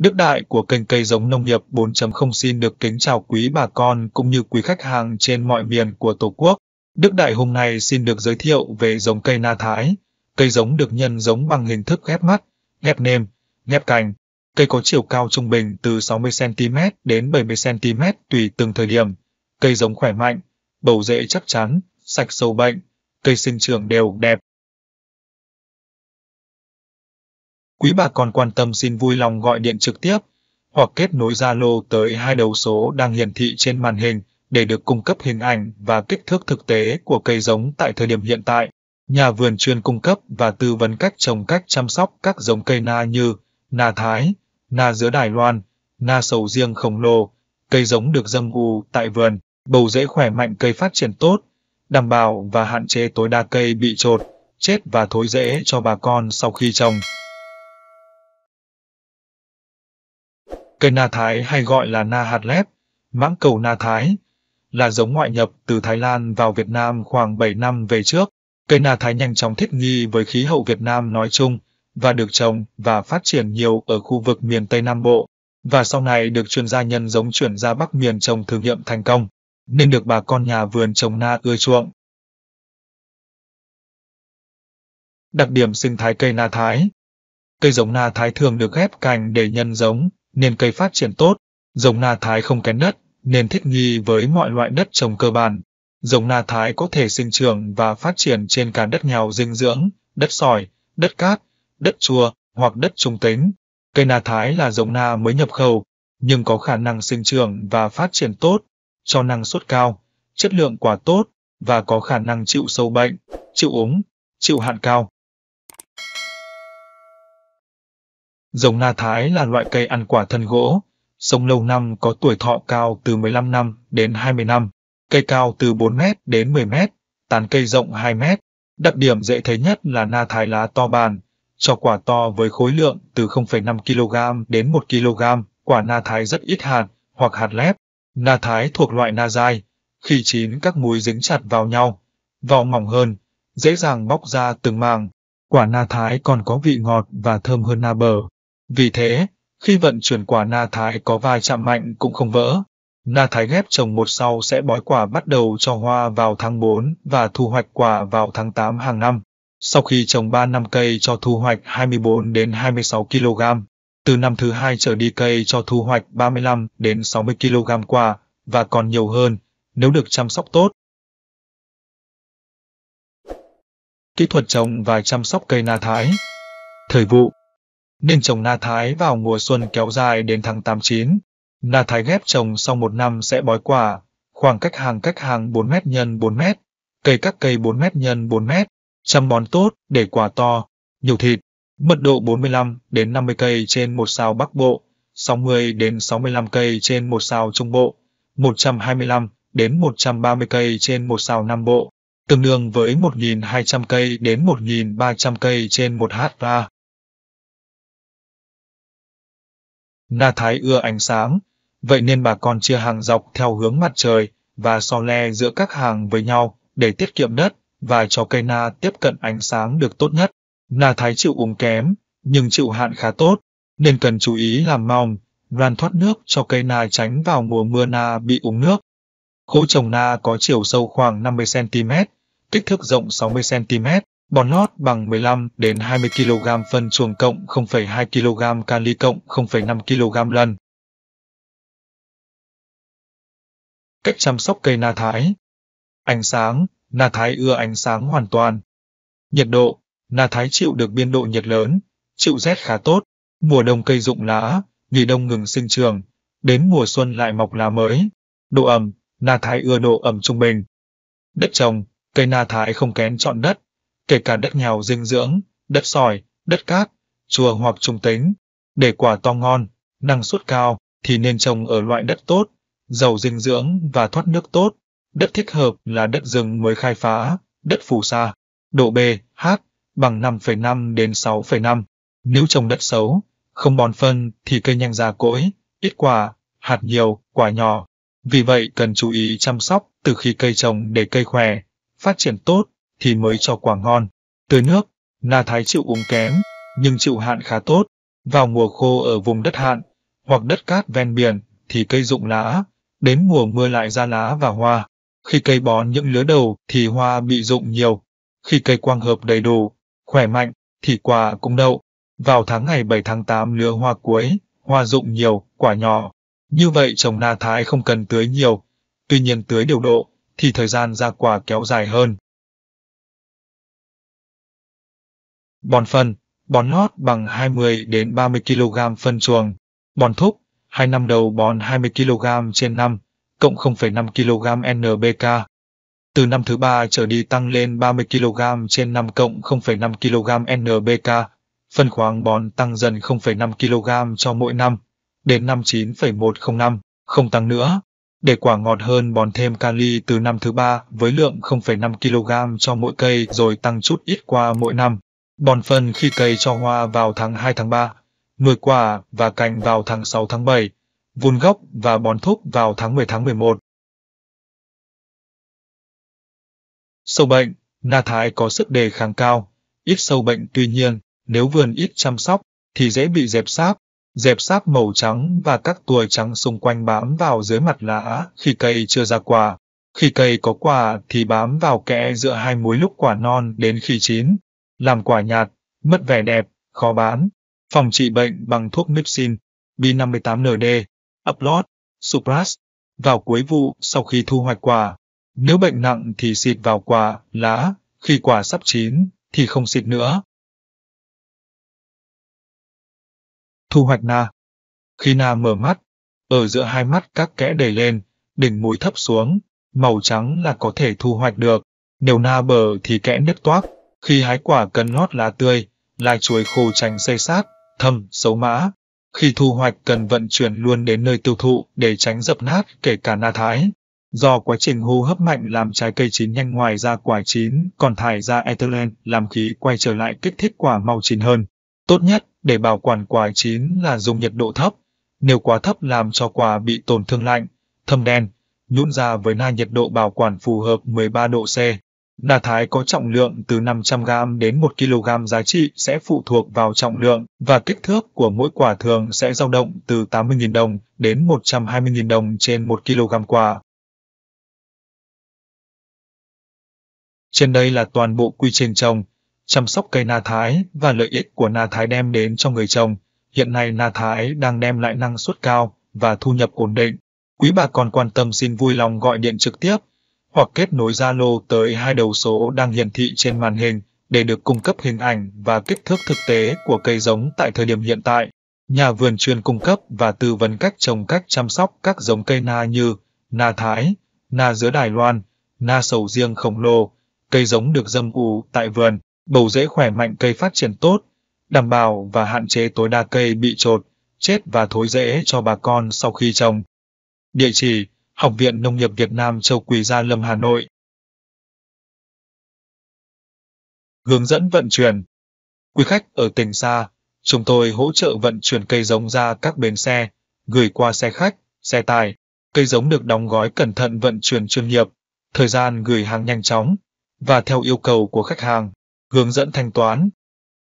Đức Đại của kênh cây giống nông nghiệp 4.0 xin được kính chào quý bà con cũng như quý khách hàng trên mọi miền của Tổ quốc. Đức Đại hôm nay xin được giới thiệu về giống cây Na Thái. Cây giống được nhân giống bằng hình thức ghép mắt, ghép nêm, ghép cành. Cây có chiều cao trung bình từ 60cm đến 70cm tùy từng thời điểm. Cây giống khỏe mạnh, bầu rễ chắc chắn, sạch sâu bệnh. Cây sinh trưởng đều đẹp, Quý bà con quan tâm xin vui lòng gọi điện trực tiếp hoặc kết nối Zalo tới hai đầu số đang hiển thị trên màn hình để được cung cấp hình ảnh và kích thước thực tế của cây giống tại thời điểm hiện tại. Nhà vườn chuyên cung cấp và tư vấn cách trồng cách chăm sóc các giống cây na như na Thái, na dứa Đài Loan, na sầu riêng khổng lồ, cây giống được dâm u tại vườn, bầu rễ khỏe mạnh cây phát triển tốt, đảm bảo và hạn chế tối đa cây bị trột, chết và thối rễ cho bà con sau khi trồng. Cây na thái hay gọi là na hạt lép, mãng cầu na thái, là giống ngoại nhập từ Thái Lan vào Việt Nam khoảng 7 năm về trước. Cây na thái nhanh chóng thích nghi với khí hậu Việt Nam nói chung và được trồng và phát triển nhiều ở khu vực miền Tây Nam Bộ và sau này được chuyên gia nhân giống chuyển ra Bắc miền trồng thử nghiệm thành công, nên được bà con nhà vườn trồng na ưa chuộng. Đặc điểm sinh thái cây na thái Cây giống na thái thường được ghép cành để nhân giống, nên cây phát triển tốt. Giống Na Thái không kén đất, nên thích nghi với mọi loại đất trồng cơ bản. Giống Na Thái có thể sinh trưởng và phát triển trên cả đất nghèo dinh dưỡng, đất sỏi, đất cát, đất chua hoặc đất trung tính. Cây Na Thái là giống na mới nhập khẩu, nhưng có khả năng sinh trưởng và phát triển tốt, cho năng suất cao, chất lượng quả tốt và có khả năng chịu sâu bệnh, chịu úng, chịu hạn cao. Rồng Na Thái là loại cây ăn quả thân gỗ, sống lâu năm có tuổi thọ cao từ 15 năm đến 20 năm, cây cao từ 4 mét đến 10 mét, tán cây rộng 2 mét. Đặc điểm dễ thấy nhất là na thái lá to bàn, cho quả to với khối lượng từ 0,5 kg đến 1 kg, quả na thái rất ít hạt hoặc hạt lép. Na thái thuộc loại na dai, khi chín các múi dính chặt vào nhau, vỏ mỏng hơn, dễ dàng bóc ra từng màng. Quả na thái còn có vị ngọt và thơm hơn na bờ. Vì thế, khi vận chuyển quả na thái có vai chạm mạnh cũng không vỡ. Na thái ghép trồng một sau sẽ bói quả bắt đầu cho hoa vào tháng 4 và thu hoạch quả vào tháng 8 hàng năm. Sau khi trồng 3 năm cây cho thu hoạch 24 đến 26 kg, từ năm thứ hai trở đi cây cho thu hoạch 35 đến 60 kg quả và còn nhiều hơn nếu được chăm sóc tốt. Kỹ thuật trồng và chăm sóc cây na thái Thời vụ nên chồng Na Thái vào mùa xuân kéo dài đến tháng 8-9. Na Thái ghép trồng sau một năm sẽ bói quả, khoảng cách hàng cách hàng 4 m x 4 m cây các cây 4 m x 4 m chăm bón tốt để quả to, nhiều thịt, mật độ 45 đến 50 cây trên một sao Bắc Bộ, 60 đến 65 cây trên một sao Trung Bộ, 125 đến 130 cây trên một sao Nam Bộ, tương đương với 1.200 cây đến 1.300 cây trên một ha. Na Thái ưa ánh sáng, vậy nên bà con chia hàng dọc theo hướng mặt trời và so le giữa các hàng với nhau để tiết kiệm đất và cho cây na tiếp cận ánh sáng được tốt nhất. Na Thái chịu uống kém, nhưng chịu hạn khá tốt, nên cần chú ý làm mỏng, ran thoát nước cho cây na tránh vào mùa mưa na bị uống nước. Khố trồng na có chiều sâu khoảng 50cm, kích thước rộng 60cm, Bón lót bằng 15 đến 20 kg phân chuồng cộng 0,2 kg kali cộng 0,5 kg lần. Cách chăm sóc cây na thái Ánh sáng, na thái ưa ánh sáng hoàn toàn. Nhiệt độ, na thái chịu được biên độ nhiệt lớn, chịu rét khá tốt, mùa đông cây rụng lá, nghỉ đông ngừng sinh trường, đến mùa xuân lại mọc lá mới. Độ ẩm, na thái ưa độ ẩm trung bình. Đất trồng, cây na thái không kén chọn đất, kể cả đất nghèo dinh dưỡng, đất sỏi, đất cát, chùa hoặc trung tính. Để quả to ngon, năng suất cao thì nên trồng ở loại đất tốt, giàu dinh dưỡng và thoát nước tốt. Đất thích hợp là đất rừng mới khai phá, đất phù sa, độ BH bằng 5,5 đến 6,5. Nếu trồng đất xấu, không bón phân thì cây nhanh ra cỗi, ít quả, hạt nhiều, quả nhỏ. Vì vậy cần chú ý chăm sóc từ khi cây trồng để cây khỏe, phát triển tốt thì mới cho quả ngon. Tưới nước, na thái chịu uống kém, nhưng chịu hạn khá tốt. Vào mùa khô ở vùng đất hạn, hoặc đất cát ven biển thì cây rụng lá, đến mùa mưa lại ra lá và hoa. Khi cây bón những lứa đầu thì hoa bị rụng nhiều. Khi cây quang hợp đầy đủ, khỏe mạnh thì quả cũng đậu. Vào tháng ngày 7 tháng 8 lứa hoa cuối, hoa rụng nhiều, quả nhỏ. Như vậy trồng na thái không cần tưới nhiều, tuy nhiên tưới điều độ thì thời gian ra quả kéo dài hơn. bòn phân, bòn nót bằng 20 đến 30 kg phân chuồng, bòn thúc, hai năm đầu bòn 20 kg trên năm, cộng 0,5 kg NBK. Từ năm thứ ba trở đi tăng lên 30 kg trên năm cộng 0,5 kg NBK, phân khoáng bón tăng dần 0,5 kg cho mỗi năm, đến năm 9,105, không tăng nữa. Để quả ngọt hơn bón thêm kali từ năm thứ ba với lượng 0,5 kg cho mỗi cây rồi tăng chút ít qua mỗi năm. Bòn phân khi cây cho hoa vào tháng 2 tháng 3, nuôi quả và cành vào tháng 6 tháng 7, vun gốc và bón thúc vào tháng 10 tháng 11. Sâu bệnh, na thái có sức đề kháng cao, ít sâu bệnh tuy nhiên, nếu vườn ít chăm sóc thì dễ bị dẹp sáp, dẹp sáp màu trắng và các tuồi trắng xung quanh bám vào dưới mặt lá khi cây chưa ra quả. Khi cây có quả thì bám vào kẽ giữa hai múi lúc quả non đến khi chín làm quả nhạt, mất vẻ đẹp, khó bán. Phòng trị bệnh bằng thuốc Mipsin, B58ND, Upload. Supras, vào cuối vụ sau khi thu hoạch quả. Nếu bệnh nặng thì xịt vào quả, lá, khi quả sắp chín thì không xịt nữa. Thu hoạch na Khi na mở mắt, ở giữa hai mắt các kẽ đầy lên, đỉnh mũi thấp xuống, màu trắng là có thể thu hoạch được. Nếu na bờ thì kẽ nứt toác, khi hái quả cần hót lá tươi, lai chuối khô tránh xây sát, thâm, xấu mã. Khi thu hoạch cần vận chuyển luôn đến nơi tiêu thụ để tránh dập nát kể cả na thái. Do quá trình hô hấp mạnh làm trái cây chín nhanh ngoài ra quả chín, còn thải ra ethylene làm khí quay trở lại kích thích quả mau chín hơn. Tốt nhất để bảo quản quả chín là dùng nhiệt độ thấp. Nếu quá thấp làm cho quả bị tổn thương lạnh, thâm đen, nhũn ra với na nhiệt độ bảo quản phù hợp 13 độ C. Đà thái có trọng lượng từ 500g đến 1kg giá trị sẽ phụ thuộc vào trọng lượng và kích thước của mỗi quả thường sẽ dao động từ 80.000 đồng đến 120.000 đồng trên 1 kg quả. Trên đây là toàn bộ quy trình trồng, chăm sóc cây na thái và lợi ích của na thái đem đến cho người trồng. Hiện nay na thái đang đem lại năng suất cao và thu nhập ổn định. Quý bà còn quan tâm xin vui lòng gọi điện trực tiếp hoặc kết nối Zalo tới hai đầu số đang hiển thị trên màn hình để được cung cấp hình ảnh và kích thước thực tế của cây giống tại thời điểm hiện tại. Nhà vườn chuyên cung cấp và tư vấn cách trồng cách chăm sóc các giống cây na như na Thái, na dứa Đài Loan, na sầu riêng khổng lồ, cây giống được dâm ủ tại vườn, bầu rễ khỏe mạnh cây phát triển tốt, đảm bảo và hạn chế tối đa cây bị trột, chết và thối rễ cho bà con sau khi trồng. Địa chỉ Học viện Nông nghiệp Việt Nam Châu Quỳ Gia Lâm Hà Nội. Hướng dẫn vận chuyển. Quý khách ở tỉnh xa, chúng tôi hỗ trợ vận chuyển cây giống ra các bến xe, gửi qua xe khách, xe tải. Cây giống được đóng gói cẩn thận vận chuyển chuyên nghiệp, thời gian gửi hàng nhanh chóng và theo yêu cầu của khách hàng, hướng dẫn thanh toán.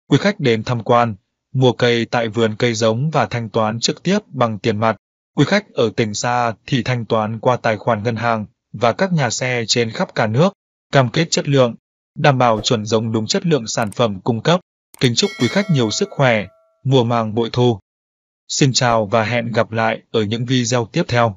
Quý khách đến tham quan, mua cây tại vườn cây giống và thanh toán trực tiếp bằng tiền mặt. Quý khách ở tỉnh xa thì thanh toán qua tài khoản ngân hàng và các nhà xe trên khắp cả nước, cam kết chất lượng, đảm bảo chuẩn giống đúng chất lượng sản phẩm cung cấp. Kính chúc quý khách nhiều sức khỏe, mùa màng bội thu. Xin chào và hẹn gặp lại ở những video tiếp theo.